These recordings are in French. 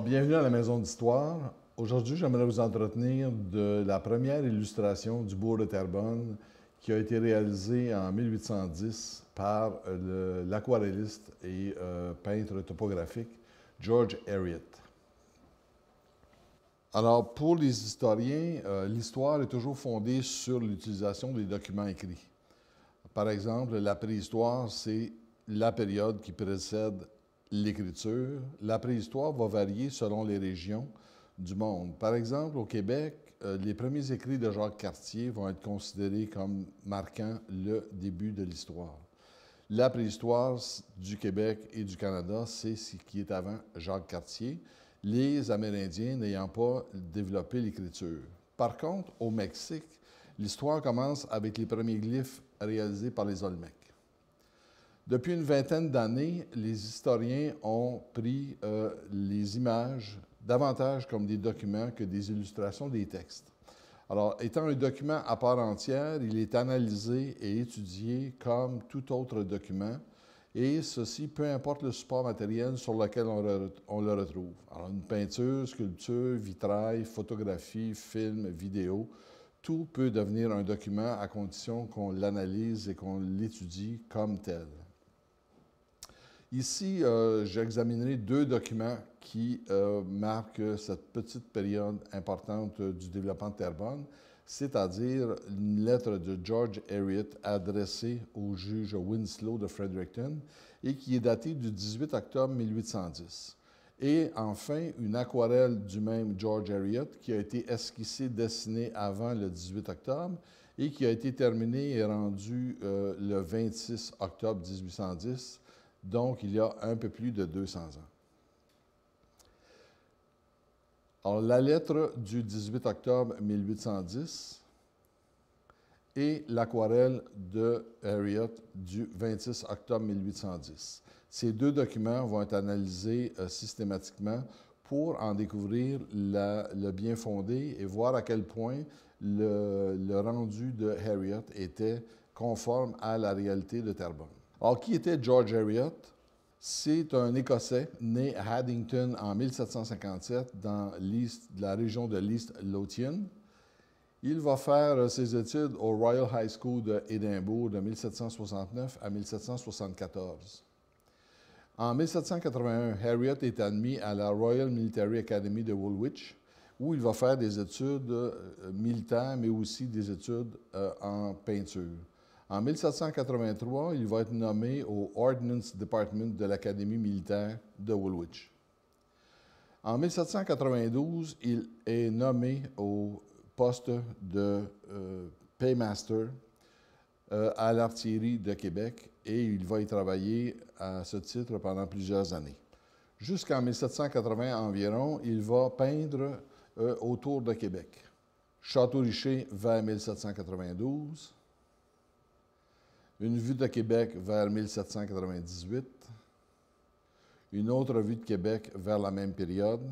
bienvenue à la Maison d'Histoire. Aujourd'hui, j'aimerais vous entretenir de la première illustration du bourg de Terrebonne qui a été réalisée en 1810 par euh, l'aquarelliste et euh, peintre topographique George Herriot. Alors, pour les historiens, euh, l'histoire est toujours fondée sur l'utilisation des documents écrits. Par exemple, la préhistoire, c'est la période qui précède l'écriture, la préhistoire va varier selon les régions du monde. Par exemple, au Québec, euh, les premiers écrits de Jacques Cartier vont être considérés comme marquant le début de l'histoire. La préhistoire du Québec et du Canada, c'est ce qui est avant Jacques Cartier, les Amérindiens n'ayant pas développé l'écriture. Par contre, au Mexique, l'histoire commence avec les premiers glyphes réalisés par les Olmecs. Depuis une vingtaine d'années, les historiens ont pris euh, les images davantage comme des documents que des illustrations des textes. Alors, étant un document à part entière, il est analysé et étudié comme tout autre document, et ceci peu importe le support matériel sur lequel on, on le retrouve. Alors, une peinture, sculpture, vitrail, photographie, film, vidéo, tout peut devenir un document à condition qu'on l'analyse et qu'on l'étudie comme tel. Ici, euh, j'examinerai deux documents qui euh, marquent cette petite période importante euh, du développement de Terrebonne, c'est-à-dire une lettre de George Herriot adressée au juge Winslow de Fredericton et qui est datée du 18 octobre 1810. Et enfin, une aquarelle du même George Herriot qui a été esquissée, dessinée avant le 18 octobre et qui a été terminée et rendue le 26 octobre 1810 donc il y a un peu plus de 200 ans. Alors, la lettre du 18 octobre 1810 et l'aquarelle de Harriet du 26 octobre 1810. Ces deux documents vont être analysés euh, systématiquement pour en découvrir le bien fondé et voir à quel point le, le rendu de Harriet était conforme à la réalité de Terrebonne. Alors, qui était George Harriot? C'est un Écossais né à Haddington en 1757 dans la région de l'East Lothian. Il va faire euh, ses études au Royal High School d'Édimbourg de 1769 à 1774. En 1781, Harriot est admis à la Royal Military Academy de Woolwich, où il va faire des études euh, militaires, mais aussi des études euh, en peinture. En 1783, il va être nommé au Ordnance Department de l'Académie militaire de Woolwich. En 1792, il est nommé au poste de euh, paymaster euh, à l'artillerie de Québec et il va y travailler à ce titre pendant plusieurs années. Jusqu'en 1780 environ, il va peindre euh, autour de Québec. Château-Richer vers 1792, une vue de Québec vers 1798. Une autre vue de Québec vers la même période.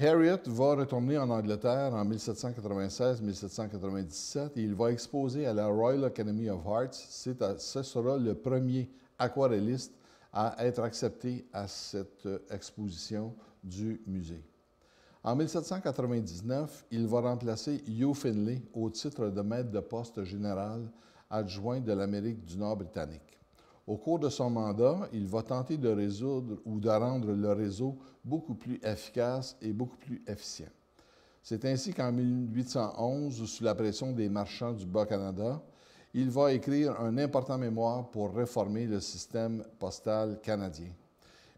Harriet va retourner en Angleterre en 1796-1797 et il va exposer à la Royal Academy of Arts. ce sera le premier aquarelliste à être accepté à cette euh, exposition du musée. En 1799, il va remplacer Hugh Finlay au titre de maître de poste général adjoint de l'Amérique du Nord britannique. Au cours de son mandat, il va tenter de résoudre ou de rendre le réseau beaucoup plus efficace et beaucoup plus efficient. C'est ainsi qu'en 1811, sous la pression des marchands du Bas-Canada, il va écrire un important mémoire pour réformer le système postal canadien.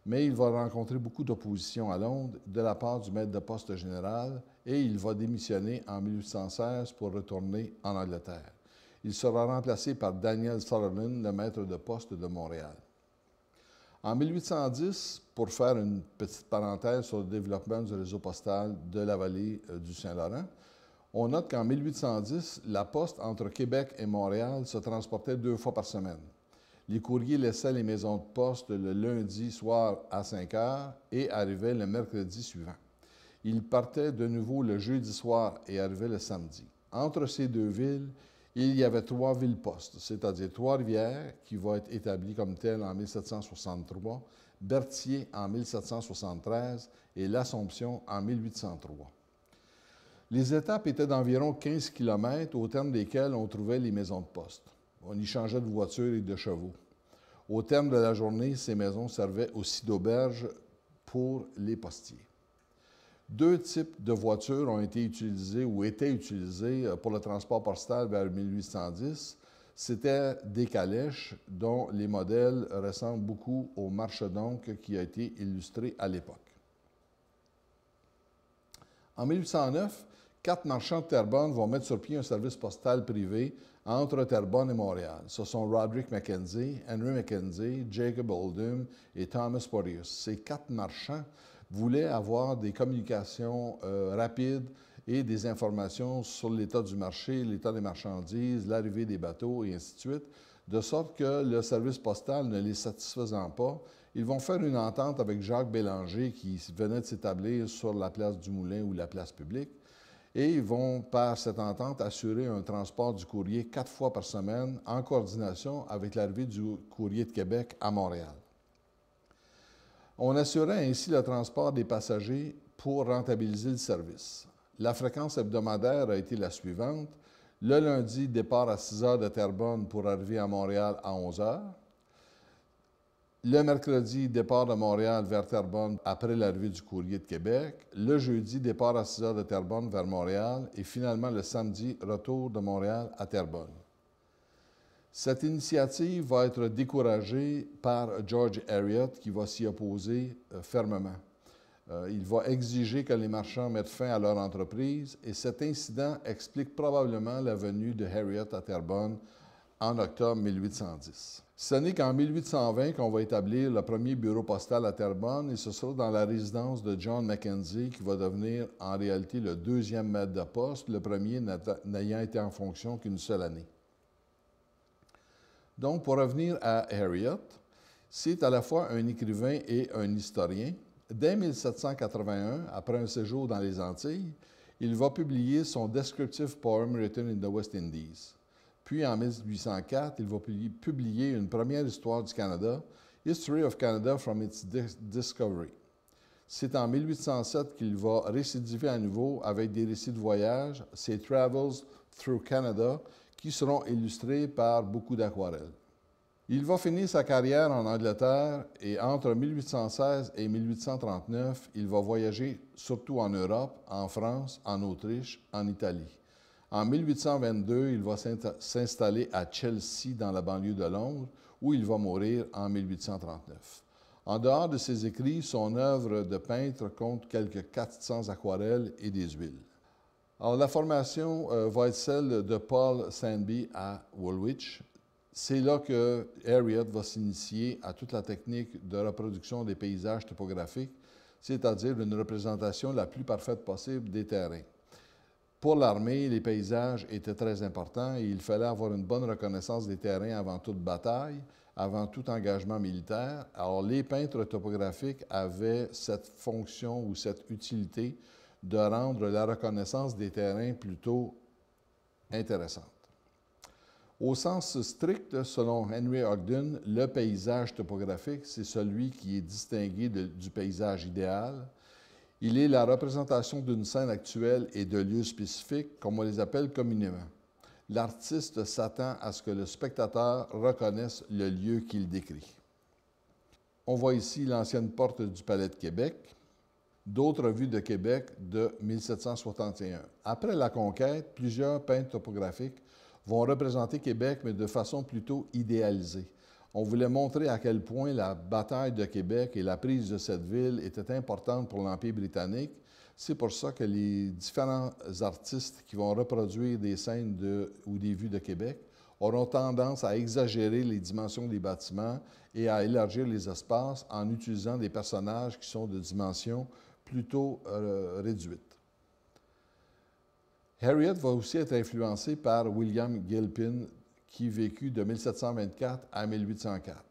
Mais il va rencontrer beaucoup d'opposition à Londres de la part du maître de poste général et il va démissionner en 1816 pour retourner en Angleterre. Il sera remplacé par Daniel Sullivan, le maître de poste de Montréal. En 1810, pour faire une petite parenthèse sur le développement du réseau postal de la vallée euh, du Saint-Laurent, on note qu'en 1810, la poste entre Québec et Montréal se transportait deux fois par semaine. Les courriers laissaient les maisons de poste le lundi soir à 5 heures et arrivaient le mercredi suivant. Ils partaient de nouveau le jeudi soir et arrivaient le samedi. Entre ces deux villes, il y avait trois villes-postes, c'est-à-dire Trois-Rivières, qui va être établie comme telle en 1763, Berthier en 1773 et l'Assomption en 1803. Les étapes étaient d'environ 15 km, au terme desquelles on trouvait les maisons de poste. On y changeait de voiture et de chevaux. Au terme de la journée, ces maisons servaient aussi d'auberge pour les postiers deux types de voitures ont été utilisées ou étaient utilisées euh, pour le transport postal vers 1810. C'était des calèches dont les modèles ressemblent beaucoup au marche-donc qui a été illustré à l'époque. En 1809, quatre marchands de Terrebonne vont mettre sur pied un service postal privé entre Terrebonne et Montréal. Ce sont Roderick Mackenzie, Henry Mackenzie, Jacob Oldham et Thomas porius Ces quatre marchands voulaient avoir des communications euh, rapides et des informations sur l'état du marché, l'état des marchandises, l'arrivée des bateaux et ainsi de suite, de sorte que le service postal ne les satisfaisant pas, ils vont faire une entente avec Jacques Bélanger qui venait de s'établir sur la place du Moulin ou la place publique et ils vont, par cette entente, assurer un transport du courrier quatre fois par semaine en coordination avec l'arrivée du courrier de Québec à Montréal. On assurait ainsi le transport des passagers pour rentabiliser le service. La fréquence hebdomadaire a été la suivante. Le lundi, départ à 6 heures de Terrebonne pour arriver à Montréal à 11 heures. Le mercredi, départ de Montréal vers Terrebonne après l'arrivée du courrier de Québec. Le jeudi, départ à 6 heures de Terrebonne vers Montréal. Et finalement, le samedi, retour de Montréal à Terrebonne. Cette initiative va être découragée par George Harriot, qui va s'y opposer euh, fermement. Euh, il va exiger que les marchands mettent fin à leur entreprise et cet incident explique probablement la venue de Harriet à Terrebonne en octobre 1810. Ce n'est qu'en 1820 qu'on va établir le premier bureau postal à Terrebonne et ce sera dans la résidence de John Mackenzie qui va devenir en réalité le deuxième maître de poste, le premier n'ayant été en fonction qu'une seule année. Donc, pour revenir à Harriet, c'est à la fois un écrivain et un historien. Dès 1781, après un séjour dans les Antilles, il va publier son descriptive poem Written in the West Indies. Puis, en 1804, il va publier une première histoire du Canada, History of Canada from its Discovery. C'est en 1807 qu'il va récidiver à nouveau avec des récits de voyage, ses Travels through Canada, qui seront illustrés par beaucoup d'aquarelles. Il va finir sa carrière en Angleterre et entre 1816 et 1839, il va voyager surtout en Europe, en France, en Autriche, en Italie. En 1822, il va s'installer à Chelsea dans la banlieue de Londres où il va mourir en 1839. En dehors de ses écrits, son œuvre de peintre compte quelques 400 aquarelles et des huiles. Alors, la formation euh, va être celle de Paul Sandby à Woolwich. C'est là que Harriet va s'initier à toute la technique de reproduction des paysages topographiques, c'est-à-dire une représentation la plus parfaite possible des terrains. Pour l'armée, les paysages étaient très importants et il fallait avoir une bonne reconnaissance des terrains avant toute bataille, avant tout engagement militaire. Alors, les peintres topographiques avaient cette fonction ou cette utilité de rendre la reconnaissance des terrains plutôt intéressante. Au sens strict, selon Henry Ogden, le paysage topographique, c'est celui qui est distingué du paysage idéal. Il est la représentation d'une scène actuelle et de lieux spécifiques, comme on les appelle communément. L'artiste s'attend à ce que le spectateur reconnaisse le lieu qu'il décrit. On voit ici l'ancienne porte du Palais de Québec, d'autres vues de Québec de 1761. Après la conquête, plusieurs peintres topographiques vont représenter Québec, mais de façon plutôt idéalisée. On voulait montrer à quel point la bataille de Québec et la prise de cette ville étaient importantes pour l'Empire britannique. C'est pour ça que les différents artistes qui vont reproduire des scènes ou des vues de Québec auront tendance à exagérer les dimensions des bâtiments et à élargir les espaces en utilisant des personnages qui sont de dimensions plutôt euh, réduite. Harriet va aussi être influencée par William Gilpin, qui vécut de 1724 à 1804.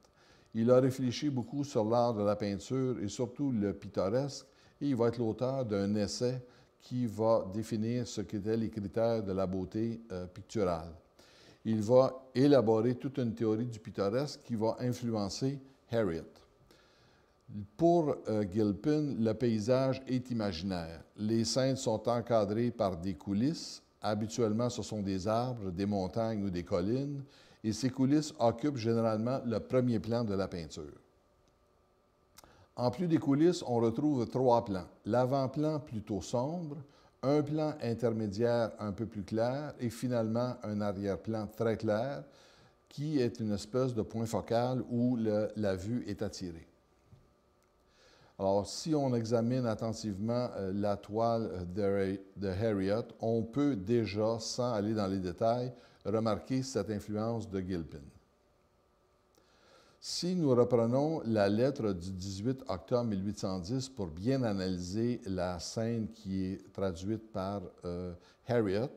Il a réfléchi beaucoup sur l'art de la peinture et surtout le pittoresque, et il va être l'auteur d'un essai qui va définir ce qu'étaient les critères de la beauté euh, picturale. Il va élaborer toute une théorie du pittoresque qui va influencer Harriet. Pour euh, Gilpin, le paysage est imaginaire. Les scènes sont encadrées par des coulisses. Habituellement, ce sont des arbres, des montagnes ou des collines, et ces coulisses occupent généralement le premier plan de la peinture. En plus des coulisses, on retrouve trois plans. L'avant-plan plutôt sombre, un plan intermédiaire un peu plus clair et finalement un arrière-plan très clair qui est une espèce de point focal où la vue est attirée. Alors, si on examine attentivement euh, la toile euh, de, de, Harriet, on peut déjà, sans aller dans les détails, remarquer cette influence de Gilpin. Si nous reprenons la lettre du 18 octobre 1810 pour bien analyser la scène qui est traduite par euh, Harriet,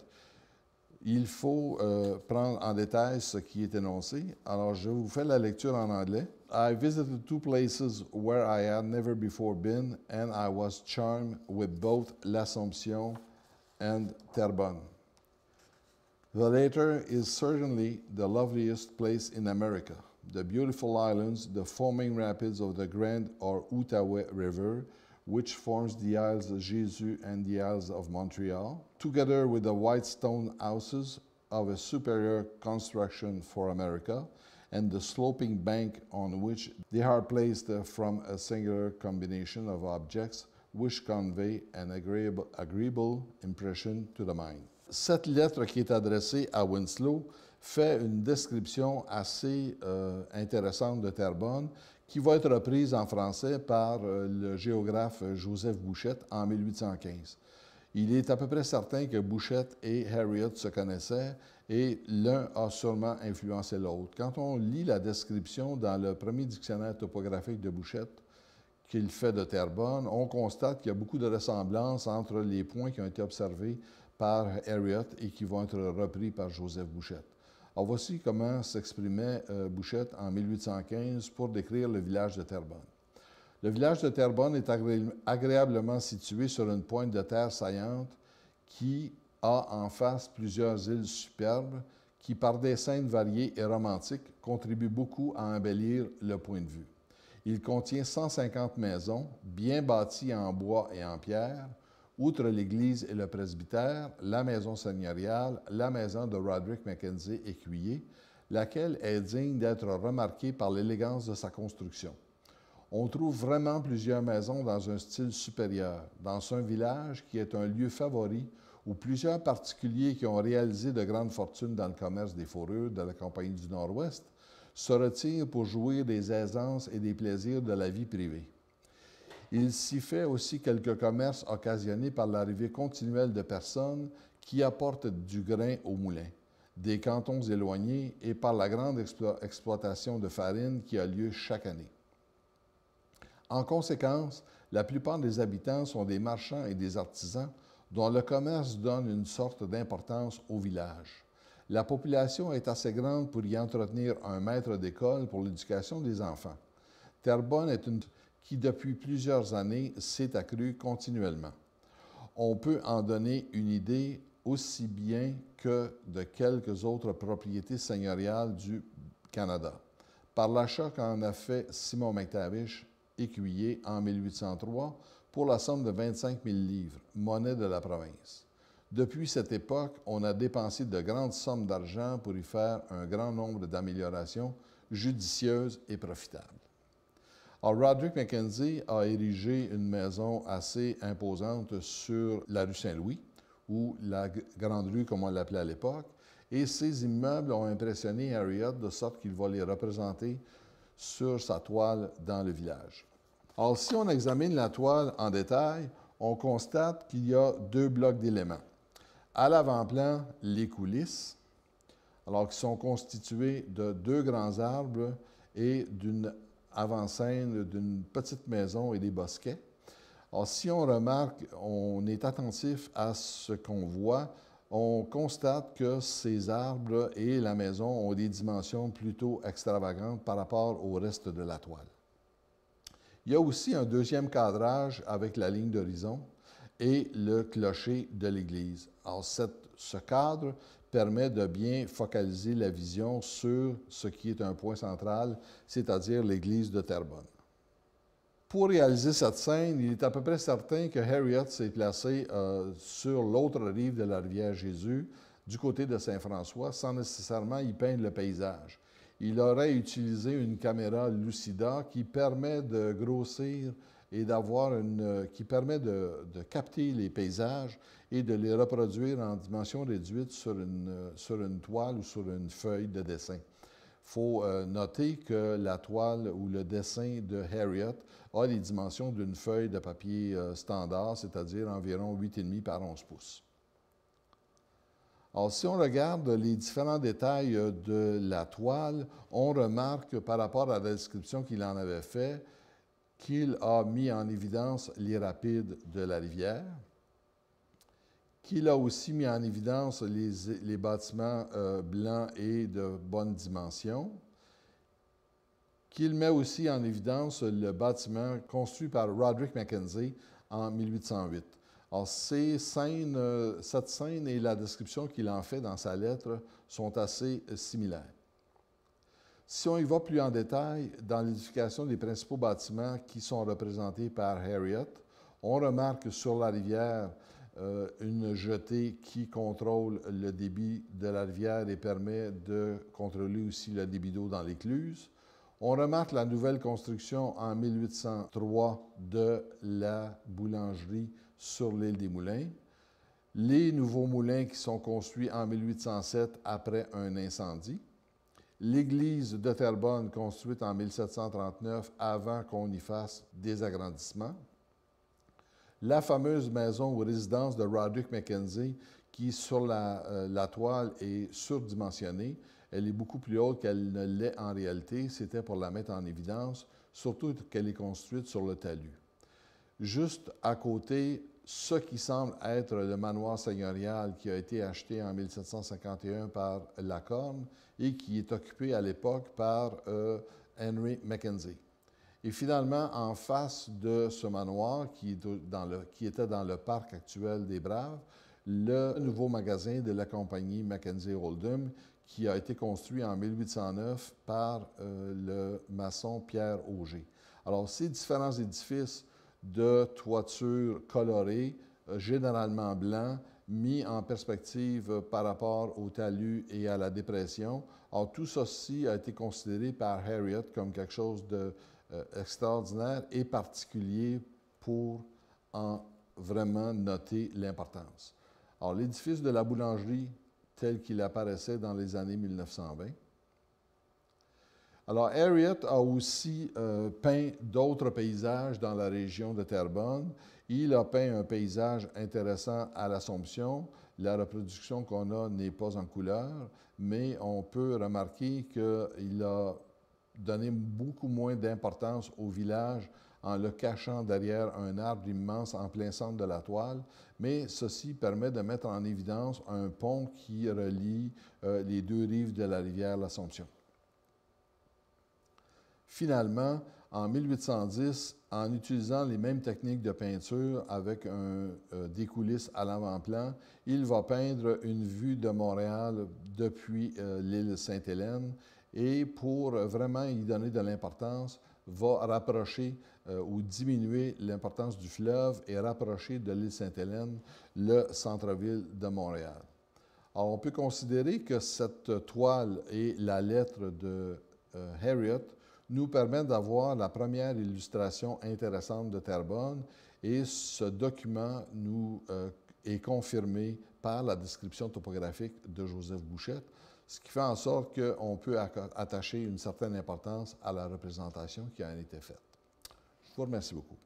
il faut euh, prendre en détail ce qui est énoncé. Alors, je vous fais la lecture en anglais. I visited two places where I had never before been, and I was charmed with both L'Assomption and Terrebonne. The latter is certainly the loveliest place in America. The beautiful islands, the foaming rapids of the Grand or Outaouais River, which forms the Isles of Jesus and the Isles of Montreal, together with the white stone houses of a superior construction for America and the sloping bank on which they are placed from a singular combination of objects which convey an agreeable, agreeable impression to the mind. Cette lettre qui est adressée à Winslow fait une description assez euh, intéressante de Terrebonne qui va être reprise en français par euh, le géographe Joseph Bouchette en 1815. Il est à peu près certain que Bouchette et Harriet se connaissaient et l'un a sûrement influencé l'autre. Quand on lit la description dans le premier dictionnaire topographique de Bouchette qu'il fait de Terrebonne, on constate qu'il y a beaucoup de ressemblances entre les points qui ont été observés par Harriet et qui vont être repris par Joseph Bouchette voici comment s'exprimait euh, Bouchette en 1815 pour décrire le village de Terrebonne. Le village de Terrebonne est agréablement situé sur une pointe de terre saillante qui a en face plusieurs îles superbes qui, par des scènes variées et romantiques, contribuent beaucoup à embellir le point de vue. Il contient 150 maisons, bien bâties en bois et en pierre, Outre l'église et le presbytère, la maison seigneuriale, la maison de Roderick Mackenzie écuyer, laquelle est digne d'être remarquée par l'élégance de sa construction. On trouve vraiment plusieurs maisons dans un style supérieur, dans un village qui est un lieu favori où plusieurs particuliers qui ont réalisé de grandes fortunes dans le commerce des fourrures de la Compagnie du Nord-Ouest se retirent pour jouir des aisances et des plaisirs de la vie privée. Il s'y fait aussi quelques commerces occasionnés par l'arrivée continuelle de personnes qui apportent du grain au moulin, des cantons éloignés et par la grande exploitation de farine qui a lieu chaque année. En conséquence, la plupart des habitants sont des marchands et des artisans dont le commerce donne une sorte d'importance au village. La population est assez grande pour y entretenir un maître d'école pour l'éducation des enfants. Terrebonne est une qui depuis plusieurs années s'est accrue continuellement. On peut en donner une idée aussi bien que de quelques autres propriétés seigneuriales du Canada. Par l'achat qu'en a fait Simon McTavish, écuyer, en 1803, pour la somme de 25 000 livres, monnaie de la province. Depuis cette époque, on a dépensé de grandes sommes d'argent pour y faire un grand nombre d'améliorations judicieuses et profitables. Roderick McKenzie a érigé une maison assez imposante sur la rue Saint-Louis, ou la Grande Rue, comme on l'appelait à l'époque, et ces immeubles ont impressionné Harriet de sorte qu'il va les représenter sur sa toile dans le village. Alors, si on examine la toile en détail, on constate qu'il y a deux blocs d'éléments. À l'avant-plan, les coulisses, alors qui sont constitués de deux grands arbres et d'une avant-scène d'une petite maison et des bosquets. si on remarque, on est attentif à ce qu'on voit, on constate que ces arbres et la maison ont des dimensions plutôt extravagantes par rapport au reste de la toile. Il y a aussi un deuxième cadrage avec la ligne d'horizon et le clocher de l'église. En ce cadre permet de bien focaliser la vision sur ce qui est un point central, c'est-à-dire l'église de Terrebonne. Pour réaliser cette scène, il est à peu près certain que Harriet s'est placée euh, sur l'autre rive de la rivière Jésus, du côté de Saint-François, sans nécessairement y peindre le paysage. Il aurait utilisé une caméra lucida qui permet de grossir et d'avoir une euh, qui permet de, capter les paysages et de les reproduire en dimension réduite sur une, euh, sur une toile ou sur une feuille de dessin. Il faut euh, noter que la toile ou le dessin de Harriet a les dimensions d'une feuille de papier standard, c'est-à-dire environ 8,5 par 11 pouces. Alors, si on regarde les différents détails de la toile, on remarque par rapport à la description qu'il en avait fait, qu'il a mis en évidence les rapides de la rivière, qu'il a aussi mis en évidence les, bâtiments euh, blancs et de bonne dimension, qu'il met aussi en évidence le bâtiment construit par Roderick Mackenzie en 1808. Alors, euh, cette scène et la description qu'il en fait dans sa lettre sont assez similaires. Si on y va plus en détail dans l'édification des principaux bâtiments qui sont représentés par Harriet, on remarque sur la rivière euh, une jetée qui contrôle le débit de la rivière et permet de contrôler aussi le débit d'eau dans l'écluse. On remarque la nouvelle construction en 1803 de la boulangerie sur l'île des Moulins. Les nouveaux moulins qui sont construits en 1807 après un incendie l'église de Terrebonne construite en 1739 avant qu'on y fasse des agrandissements, la fameuse maison ou résidence de Roderick Mackenzie qui, sur la, euh, la toile, est surdimensionnée. Elle est beaucoup plus haute qu'elle ne l'est en réalité. C'était pour la mettre en évidence, surtout qu'elle est construite sur le talus. Juste à côté, ce qui semble être le manoir seigneurial qui a été acheté en 1751 par Lacorne et qui est occupé à l'époque par euh, Henry Mackenzie. Et finalement, en face de ce manoir, qui, était dans le parc actuel des Braves, le nouveau magasin de la compagnie Mackenzie Oldham, qui a été construit en 1809 par euh, le maçon Pierre Auger. Alors, ces différents édifices de toitures colorées, euh, généralement blancs, mis en perspective par rapport au talus et à la dépression. Alors, tout ceci a été considéré par Harriet comme quelque chose d'extraordinaire de, euh, et particulier pour en vraiment noter l'importance. Alors, l'édifice de la boulangerie tel qu'il apparaissait dans les années 1920, alors, Harriet a aussi euh, peint d'autres paysages dans la région de Terrebonne. Il a peint un paysage intéressant à l'Assomption. La reproduction qu'on a n'est pas en couleur, mais on peut remarquer qu'il a donné beaucoup moins d'importance au village en le cachant derrière un arbre immense en plein centre de la toile, mais ceci permet de mettre en évidence un pont qui relie euh, les deux rives de la rivière L'Assomption. Finalement, en 1810, en utilisant les mêmes techniques de peinture avec un, euh, coulisses à l'avant-plan, il va peindre une vue de Montréal depuis euh, l'île Sainte-Hélène et pour vraiment y donner de l'importance, va rapprocher euh, ou diminuer l'importance du fleuve et rapprocher de l'île Sainte-Hélène le centre-ville de Montréal. Alors, on peut considérer que cette toile et la lettre de euh, Harriet nous permet d'avoir la première illustration intéressante de Terrebonne et ce document nous euh, est confirmé par la description topographique de Joseph Bouchette, ce qui fait en sorte qu'on peut attacher une certaine importance à la représentation qui a été faite. Je vous remercie beaucoup.